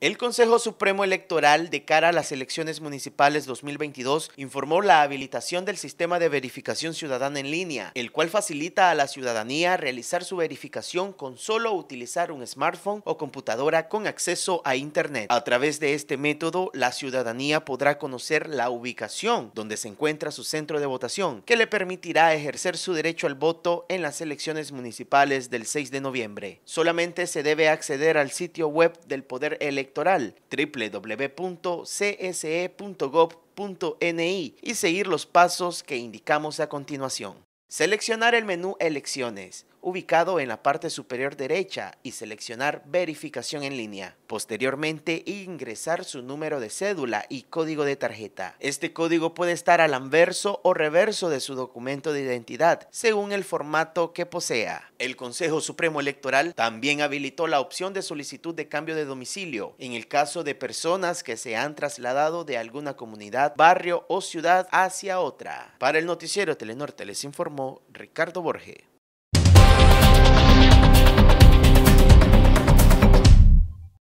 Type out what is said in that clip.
El Consejo Supremo Electoral de cara a las elecciones municipales 2022 informó la habilitación del sistema de verificación ciudadana en línea, el cual facilita a la ciudadanía realizar su verificación con solo utilizar un smartphone o computadora con acceso a Internet. A través de este método, la ciudadanía podrá conocer la ubicación donde se encuentra su centro de votación, que le permitirá ejercer su derecho al voto en las elecciones municipales del 6 de noviembre. Solamente se debe acceder al sitio web del Poder Electoral electoral www.cse.gov.ni y seguir los pasos que indicamos a continuación. Seleccionar el menú Elecciones, ubicado en la parte superior derecha, y seleccionar Verificación en línea. Posteriormente, ingresar su número de cédula y código de tarjeta. Este código puede estar al anverso o reverso de su documento de identidad, según el formato que posea. El Consejo Supremo Electoral también habilitó la opción de solicitud de cambio de domicilio en el caso de personas que se han trasladado de alguna comunidad, barrio o ciudad hacia otra. Para el noticiero Telenorte, les informó Ricardo Borges.